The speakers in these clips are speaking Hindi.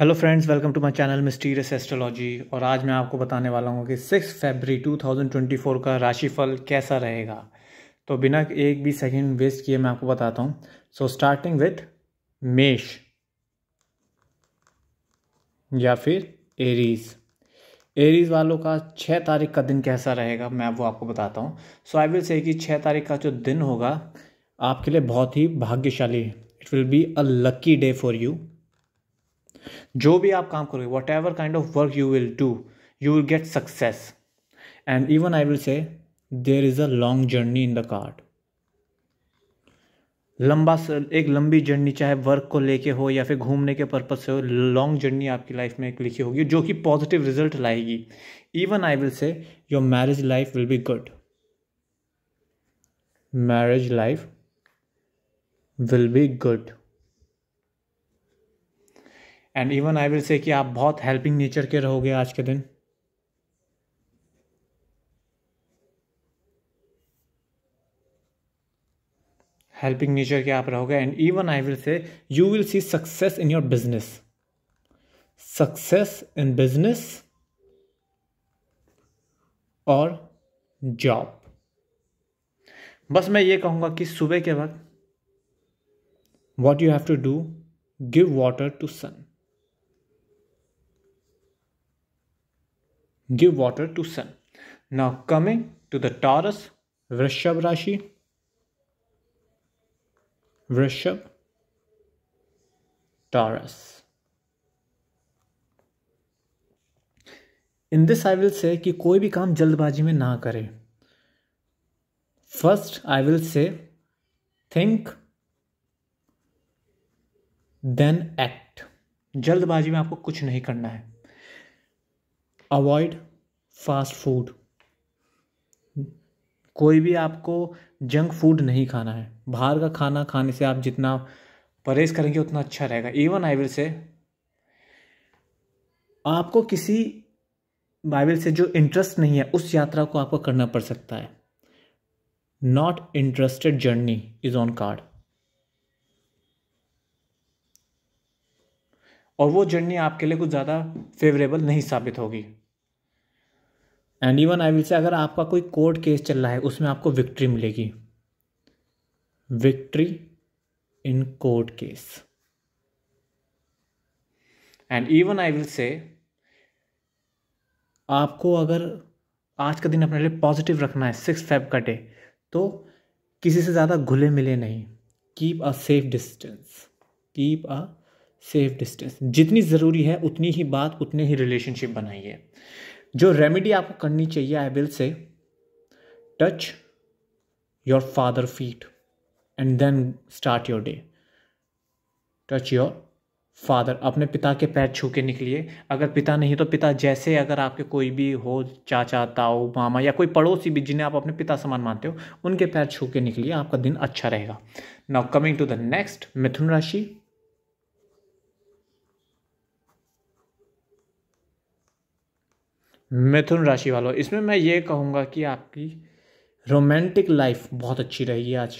Hello friends welcome to my channel mysterious astrology और आज मैं आपको बताने वाला हूँ कि सिक्स फेबरी 2024 का राशिफल कैसा रहेगा तो बिना एक भी सेकंड वेस्ट किए मैं आपको बताता हूँ सो स्टार्टिंग विथ मेष या फिर एरीज एरीज वालों का छः तारीख का दिन कैसा रहेगा मैं वो आपको बताता हूँ सो आई विल से कि छः तारीख का जो दिन होगा आपके लिए बहुत ही भाग्यशाली it will be a lucky day for you जो भी आप काम करोगे whatever kind of work you will do you will get success and even I will say there is a long journey in the card लंबा एक लंबी जर्नी चाहे वर्क को लेके हो या फिर घूमने के पर्पज से हो लॉन्ग जर्नी आपकी लाइफ में एक लिखी होगी जो कि पॉजिटिव रिजल्ट लाएगी even I will say your marriage life will be good marriage life will be good and even I will say कि आप बहुत हेल्पिंग नेचर के रहोगे आज के दिन हेल्पिंग नेचर के आप रहोगे and even I will say you will see success in your business success in business और जॉब बस मैं ये कहूंगा कि सुबह के वक्त what you have to do give water to sun give water to sun. Now coming to the Taurus, Vrishab Rashi. Vrishab, Taurus. In this I will say कि कोई भी काम जल्दबाजी में ना करें first I will say think then act जल्दबाजी में आपको कुछ नहीं करना है अवॉइड फास्ट फूड कोई भी आपको जंक फूड नहीं खाना है बाहर का खाना खाने से आप जितना परहेज करेंगे उतना अच्छा रहेगा इवन आई विल से आपको किसी बाइबल से जो इंटरेस्ट नहीं है उस यात्रा को आपको करना पड़ सकता है not interested journey is on card और वो जर्नी आपके लिए कुछ ज़्यादा फेवरेबल नहीं साबित होगी एंड इवन आई विल से अगर आपका कोई कोर्ट केस चल रहा है उसमें आपको विक्ट्री मिलेगी victory in court case and even I will say आपको अगर आज का दिन अपने लिए पॉजिटिव रखना है सिक्स फेब का डे तो किसी से ज़्यादा घुले मिले नहीं keep a safe distance keep a safe distance जितनी ज़रूरी है उतनी ही बात उतने ही रिलेशनशिप बनाइए जो रेमेडी आपको करनी चाहिए I will say touch your father feet and then start your day touch your father अपने पिता के पैर छू के निकलिए अगर पिता नहीं तो पिता जैसे अगर आपके कोई भी हो चाचा ताऊ मामा या कोई पड़ोसी भी जिन्हें आप अपने पिता समान मानते हो उनके पैर छू के निकलिए आपका दिन अच्छा रहेगा now coming to the next Mithun राशि मिथुन तो राशि वालों इसमें मैं ये कहूँगा कि आपकी रोमांटिक लाइफ बहुत अच्छी रहेगी आज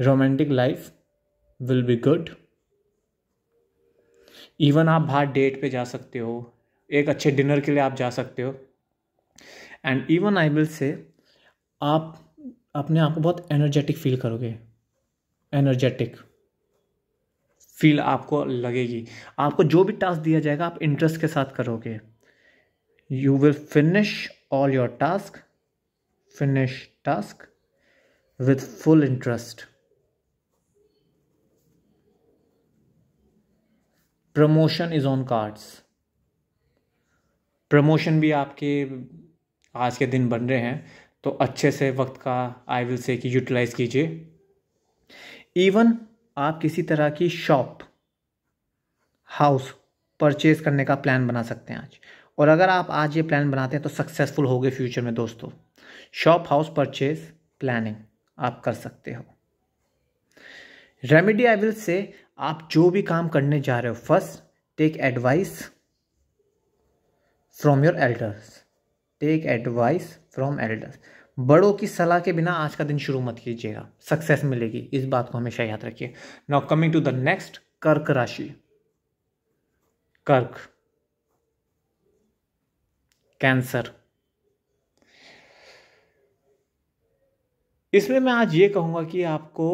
romantic life will be good even आप बाहर डेट पे जा सकते हो एक अच्छे डिनर के लिए आप जा सकते हो एंड इवन आई विल से आप अपने आप को बहुत एनर्जेटिक फील करोगे एनर्जेटिक फील आपको लगेगी आपको जो भी टास्क दिया जाएगा आप इंटरेस्ट के साथ करोगे you will finish all your task finish task with full interest promotion is on cards promotion भी आपके आज के दिन बन रहे हैं तो अच्छे से वक्त का आई विल से कि यूटिलाइज कीजिए इवन आप किसी तरह की शॉप हाउस परचेज करने का प्लान बना सकते हैं आज और अगर आप आज ये प्लान बनाते हैं तो सक्सेसफुल गए फ्यूचर में दोस्तों शॉप हाउस परचेज प्लानिंग आप कर सकते हो रेमेडी विल से आप जो भी काम करने जा रहे हो first take advice from your elders take advice from elders बड़ों की सलाह के बिना आज का दिन शुरू मत कीजिएगा सक्सेस मिलेगी इस बात को हमेशा याद रखिए now coming to the next Kark राशि कर्क कैंसर इसमें मैं आज ये कहूंगा कि आपको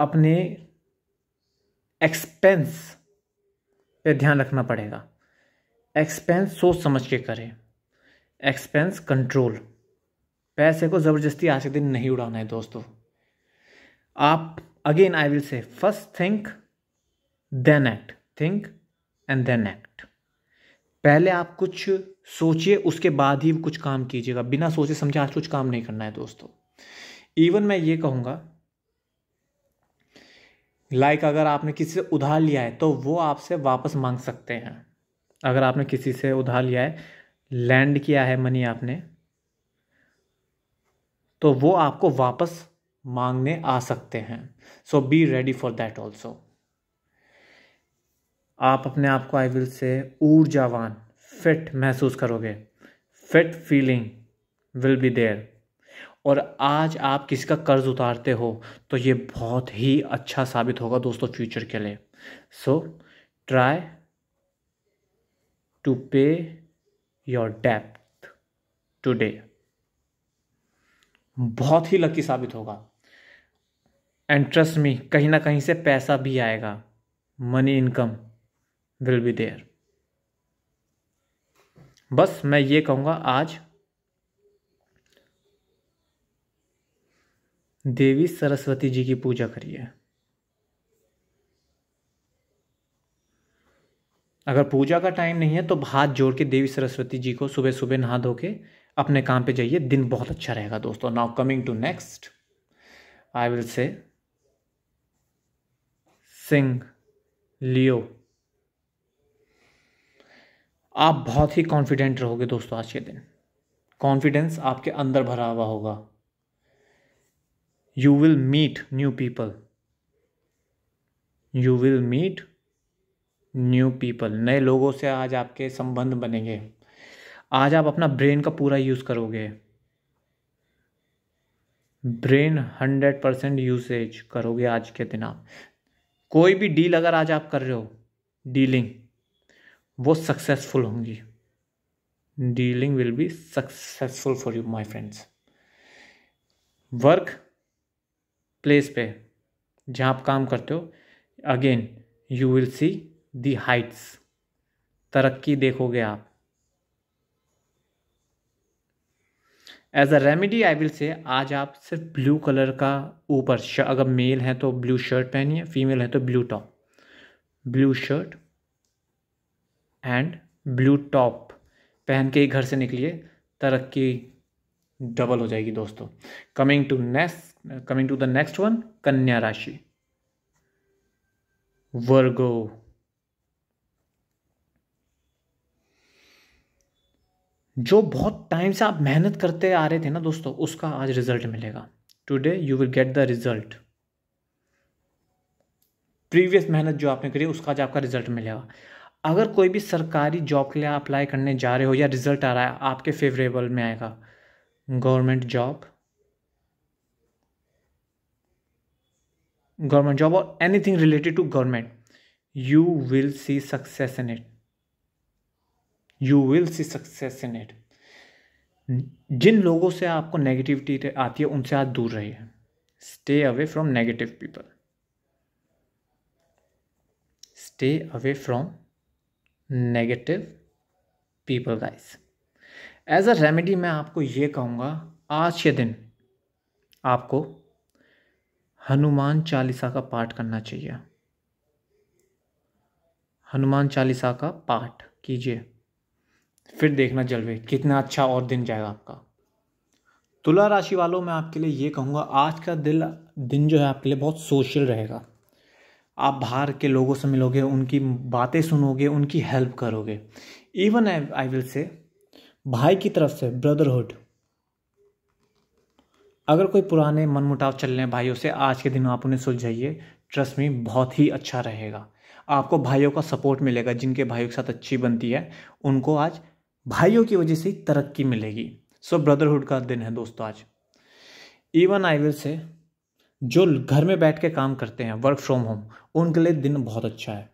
अपने एक्सपेंस पे ध्यान रखना पड़ेगा एक्सपेंस सोच समझ के करें एक्सपेंस कंट्रोल पैसे को ज़बरदस्ती आज के दिन नहीं उड़ाना है दोस्तों आप again I will say first think then act think and then act पहले आप कुछ सोचिए उसके बाद ही कुछ काम कीजिएगा बिना सोचे समझे आज कुछ काम नहीं करना है दोस्तों इवन मैं ये कहूँगा लाइक like अगर आपने किसी से उधार लिया है तो वो आपसे वापस मांग सकते हैं अगर आपने किसी से उधार लिया है लैंड किया है मनी आपने तो वो आपको वापस मांगने आ सकते हैं so be ready for that also आप अपने आप को आई विल से ऊर्जावान फिट महसूस करोगे fit feeling will be there और आज आप किसी का कर्ज उतारते हो तो ये बहुत ही अच्छा साबित होगा दोस्तों फ्यूचर के लिए so try to pay your depth today बहुत ही लकी साबित होगा एंड ट्रस्ट मी कहीं ना कहीं से पैसा भी आएगा money income will be there बस मैं ये कहूंगा आज देवी सरस्वती जी की पूजा करिए अगर पूजा का टाइम नहीं है तो हाथ जोड़ के देवी सरस्वती जी को सुबह सुबह नहा धो के अपने काम पे जाइए दिन बहुत अच्छा रहेगा दोस्तों now coming to next I will say Singh लियो आप बहुत ही कॉन्फिडेंट रहोगे दोस्तों आज के दिन कॉन्फिडेंस आपके अंदर भरा हुआ होगा you will meet new people you will meet new people नए लोगों से आज आपके संबंध बनेंगे आज आप अपना ब्रेन का पूरा यूज़ करोगे ब्रेन हंड्रेड परसेंट यूसेज करोगे आज के दिन आप कोई भी डील अगर आज आप कर रहे हो डीलिंग वो सक्सेसफुल होंगी dealing will be successful for you my friends work place पे जहाँ आप काम करते हो again you will see the heights तरक्की देखोगे आप as a remedy I will say आज आप सिर्फ ब्लू कलर का ऊपर अगर मेल है तो ब्लू शर्ट पहनिए फीमेल है तो blue top blue shirt and blue top पहन के ही घर से निकलिए तरक्की डबल हो जाएगी दोस्तों coming to next coming to the next one Kanya राशि वर्गो जो बहुत टाइम से आप मेहनत करते आ रहे थे ना दोस्तों उसका आज रिजल्ट मिलेगा today you will get the result previous मेहनत जो आपने करी उसका आज आपका रिजल्ट मिलेगा अगर कोई भी सरकारी जॉब के लिए अप्लाई करने जा रहे हो या रिजल्ट आ रहा है आपके फेवरेबल में आएगा गवर्नमेंट जॉब गवर्नमेंट जॉब और anything related to government you will see success in it you will see success in it जिन लोगों से आपको नेगेटिविटी आती है उनसे आप दूर रहिए stay away from negative people stay away from negative people rise as a remedy मैं आपको ये कहूँगा आज के दिन आपको हनुमान चालीसा का पाठ करना चाहिए हनुमान चालीसा का पाठ कीजिए फिर देखना जलवे कितना अच्छा और दिन जाएगा आपका तुला राशि वालों मैं आपके लिए ये कहूँगा आज का दिल दिन जो है आपके लिए बहुत सोशल रहेगा आप बाहर के लोगों से मिलोगे उनकी बातें सुनोगे उनकी हेल्प करोगे इवन आई विल से भाई की तरफ से ब्रदरहुड अगर कोई पुराने मनमुटाव चल रहे हैं भाइयों से आज के दिन आप उन्हें सुलझाइए ट्रस्ट में बहुत ही अच्छा रहेगा आपको भाइयों का सपोर्ट मिलेगा जिनके भाइयों के साथ अच्छी बनती है उनको आज भाइयों की वजह से ही तरक्की मिलेगी सो ब्रदरहुड का दिन है दोस्तों आज इवन आई विल से जो घर में बैठ के काम करते हैं वर्क फ्रॉम होम उनके लिए दिन बहुत अच्छा है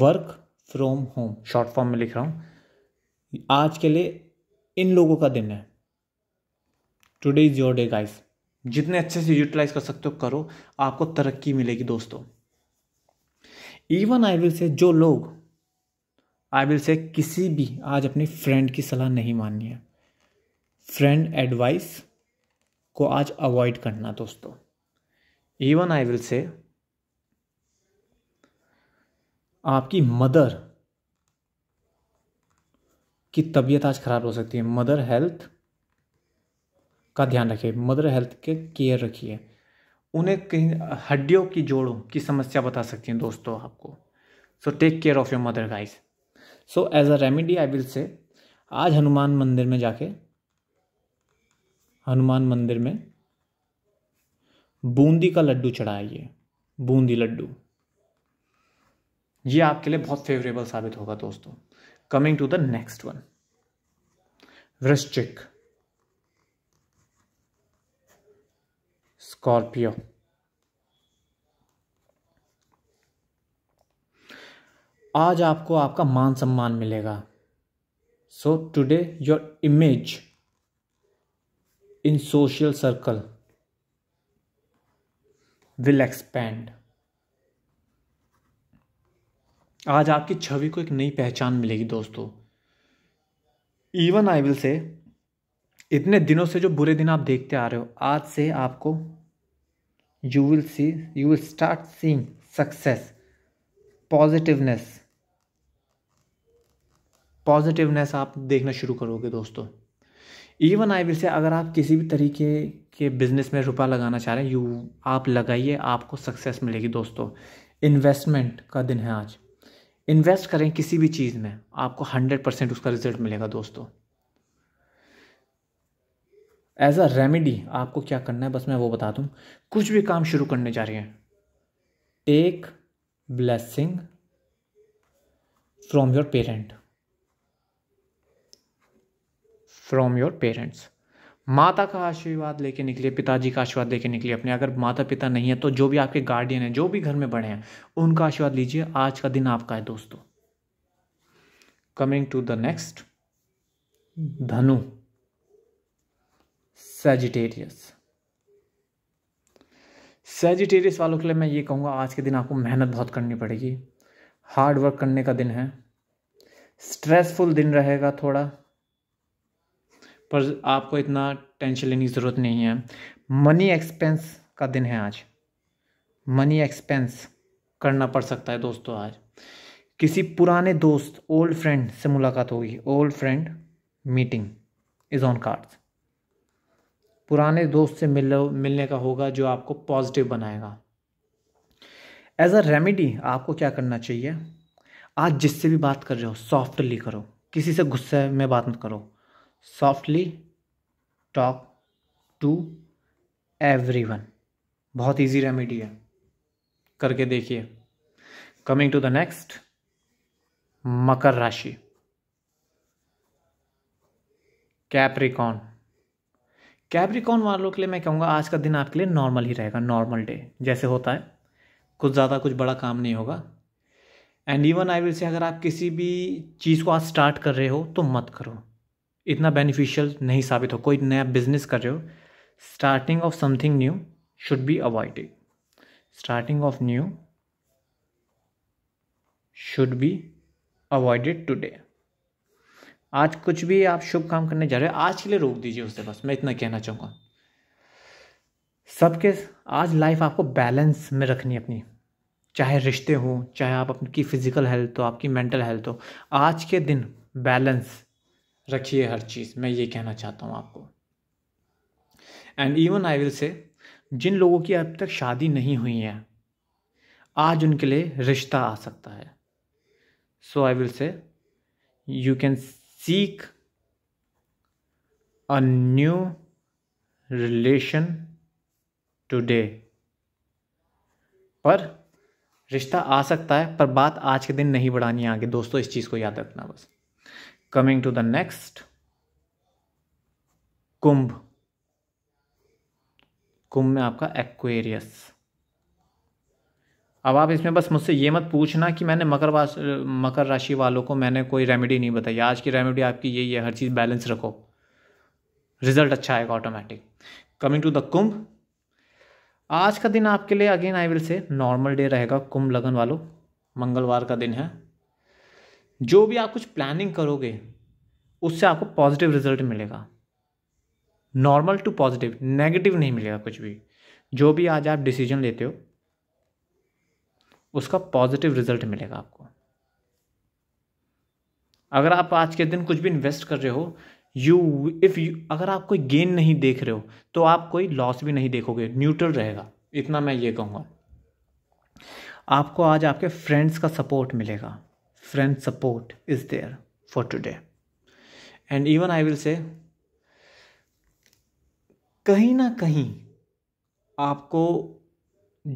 work from home short form में लिख रहा हूँ आज के लिए इन लोगों का दिन है today is your day guys जितने अच्छे से यूटिलाइज कर सकते हो करो आपको तरक्की मिलेगी दोस्तों इवन आई विल से जो लोग आई विल से किसी भी आज अपने फ्रेंड की सलाह नहीं माननी है फ्रेंड एडवाइस को आज अवॉइड करना दोस्तों इवन आई विल से आपकी मदर की तबीयत आज ख़राब हो सकती है मदर हेल्थ का ध्यान रखिए मदर हेल्थ के केयर रखिए उन्हें कहीं हड्डियों की जोड़ों की समस्या बता सकती हैं दोस्तों आपको so take care of your mother guys so as a remedy I will say आज हनुमान मंदिर में जाके हनुमान मंदिर में बूंदी का लड्डू चढ़ाइए बूंदी लड्डू ये आपके लिए बहुत फेवरेबल साबित होगा दोस्तों coming to the next one Vrishchik Scorpio आज आपको आपका मान सम्मान मिलेगा so today your image in social circle will expand आज आपकी छवि को एक नई पहचान मिलेगी दोस्तों इवन आई विल से इतने दिनों से जो बुरे दिन आप देखते आ रहे हो आज से आपको you will see you will start seeing success positiveness positiveness आप देखना शुरू करोगे दोस्तों इवन आई विल से अगर आप किसी भी तरीके के बिज़नेस में रुपया लगाना चाह रहे हैं यू आप लगाइए आपको सक्सेस मिलेगी दोस्तों इन्वेस्टमेंट का दिन है आज इन्वेस्ट करें किसी भी चीज़ में आपको हंड्रेड परसेंट उसका रिजल्ट मिलेगा दोस्तों एज अ रेमेडी आपको क्या करना है बस मैं वो बता दूँ कुछ भी काम शुरू करने जा रहे हैं take blessing from your parent from your parents माता का आशीर्वाद लेके निकले पिताजी का आशीर्वाद लेके निकले अपने अगर माता पिता नहीं है तो जो भी आपके गार्डियन है जो भी घर में बड़े हैं उनका आशीर्वाद लीजिए आज का दिन आपका है दोस्तों coming to the next Dhanu Sagittarius Sagittarius वालों के लिए मैं ये कहूँगा आज के दिन आपको मेहनत बहुत करनी पड़ेगी हार्ड वर्क करने का दिन है स्ट्रेसफुल दिन रहेगा थोड़ा पर आपको इतना टेंशन लेने की ज़रूरत नहीं है मनी एक्सपेंस का दिन है आज मनी एक्सपेंस करना पड़ सकता है दोस्तों आज किसी पुराने दोस्त ओल्ड फ्रेंड से मुलाकात होगी old friend meeting is on cards पुराने दोस्त से मिल मिलने का होगा जो आपको पॉजिटिव बनाएगा एज अ रेमेडी आपको क्या करना चाहिए आज जिससे भी बात कर रहे हो सॉफ्टली करो किसी से गुस्से में बात मत करो softly talk to everyone बहुत ईजी रेमेडी है करके देखिए coming to the next Makar राशि कैप्रिकॉन कैप्रिकॉन वालों के लिए मैं कहूँगा आज का दिन आपके लिए नॉर्मल ही रहेगा नॉर्मल डे जैसे होता है कुछ ज़्यादा कुछ बड़ा काम नहीं होगा एंड इवन आई विल से अगर आप किसी भी चीज़ को आज स्टार्ट कर रहे हो तो मत करो इतना बेनिफिशियल नहीं साबित हो कोई नया बिजनेस कर रहे हो starting of something new should be avoided starting of new should be avoided today आज कुछ भी आप शुभ काम करने जा रहे हो आज के लिए रोक दीजिए उससे बस मैं इतना कहना चाहूँगा सबके आज लाइफ आपको बैलेंस में रखनी अपनी चाहे रिश्ते हों चाहे आप अपनी फिज़िकल हेल्थ हो आपकी मेंटल हेल्थ हो आज के दिन बैलेंस रखिए हर चीज़ मैं ये कहना चाहता हूँ आपको एंड इवन आई विल से जिन लोगों की अब तक शादी नहीं हुई है आज उनके लिए रिश्ता आ सकता है so I will say you can seek a new relation today पर रिश्ता आ सकता है पर बात आज के दिन नहीं बढ़ानी आगे दोस्तों इस चीज़ को याद रखना बस coming to the next कुंभ कुंभ में आपका एक्वेरियस अब आप इसमें बस मुझसे ये मत पूछना कि मैंने मकर मकर राशि वालों को मैंने कोई रेमेडी नहीं बताई आज की रेमेडी आपकी यही है हर चीज़ बैलेंस रखो रिजल्ट अच्छा आएगा automatic coming to the Kumbh आज का दिन आपके लिए again I will say normal day रहेगा कुंभ लगन वालों मंगलवार का दिन है जो भी आप कुछ प्लानिंग करोगे उससे आपको पॉजिटिव रिजल्ट मिलेगा नॉर्मल टू पॉजिटिव नेगेटिव नहीं मिलेगा कुछ भी जो भी आज आप डिसीजन लेते हो उसका पॉजिटिव रिजल्ट मिलेगा आपको अगर आप आज के दिन कुछ भी इन्वेस्ट कर रहे हो यू इफ़ यू अगर आप कोई गेन नहीं देख रहे हो तो आप कोई लॉस भी नहीं देखोगे न्यूट्रल रहेगा इतना मैं ये कहूँगा आपको आज आपके फ्रेंड्स का सपोर्ट मिलेगा friend support is there for today and even i will say कहीं ना कहीं आपको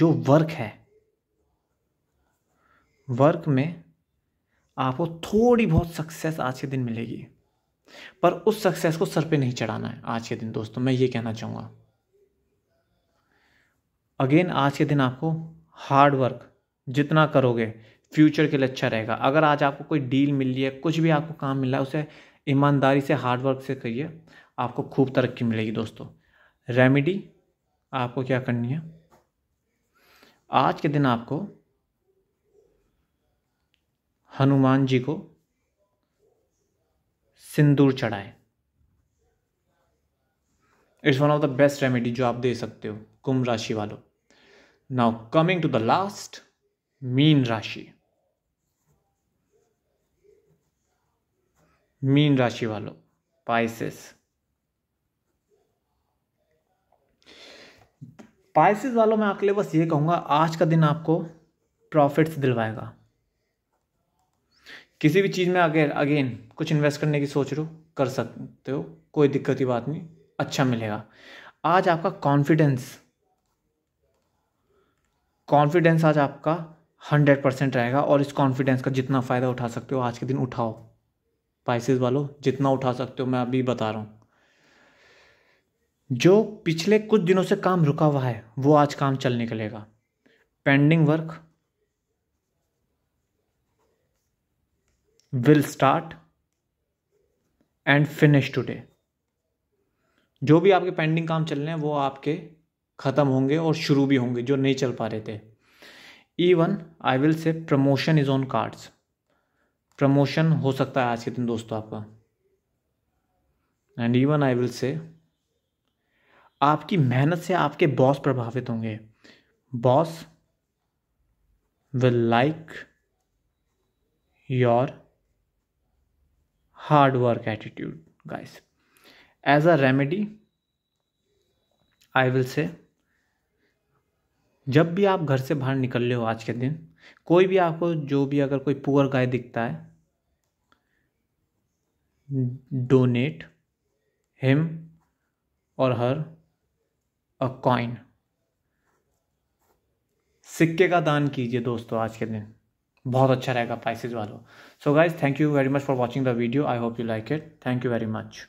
जो वर्क है वर्क में आपको थोड़ी बहुत सक्सेस आज के दिन मिलेगी पर उस सक्सेस को सर पे नहीं चढ़ाना है आज के दिन दोस्तों मैं ये कहना चाहूंगा अगेन आज के दिन आपको हार्ड वर्क जितना करोगे फ्यूचर के लिए अच्छा रहेगा अगर आज आपको कोई डील मिल रही है कुछ भी आपको काम मिला है उसे ईमानदारी से हार्डवर्क से करिए आपको खूब तरक्की मिलेगी दोस्तों रेमेडी आपको क्या करनी है आज के दिन आपको हनुमान जी को सिंदूर चढ़ाएं it's one of the best remedy जो आप दे सकते हो कुंभ राशि वालों now coming to the last Meen राशि मीन राशि वालों पाइसेस पाइसेस वालों में आपके लिए बस ये कहूंगा आज का दिन आपको प्रॉफिट्स दिलवाएगा किसी भी चीज़ में अगर अगेन कुछ इन्वेस्ट करने की सोच रहे हो कर सकते हो कोई दिक्कत की बात नहीं अच्छा मिलेगा आज आपका कॉन्फिडेंस कॉन्फिडेंस आज आपका हंड्रेड परसेंट रहेगा और इस कॉन्फिडेंस का जितना फ़ायदा उठा सकते हो आज के दिन उठाओ स्पाइसेस वालों जितना उठा सकते हो मैं अभी बता रहा हूँ जो पिछले कुछ दिनों से काम रुका हुआ है वो आज काम चल निकलेगा pending work will start and finish today जो भी आपके पेंडिंग काम चल रहे हैं वो आपके ख़त्म होंगे और शुरू भी होंगे जो नहीं चल पा रहे थे even I will say promotion is on cards promotion हो सकता है आज के दिन दोस्तों आपका एंड इवन आई विल से आपकी मेहनत से आपके बॉस प्रभावित होंगे boss will like your hard work attitude guys as a remedy I will say जब भी आप घर से बाहर निकल रहे हो आज के दिन कोई भी आपको जो भी अगर कोई पुअर गाय दिखता है डोनेट हिम और हर अ कॉइन सिक्के का दान कीजिए दोस्तों आज के दिन बहुत अच्छा रहेगा पाइसिस वालों so guys thank you very much for watching the video I hope you like it thank you very much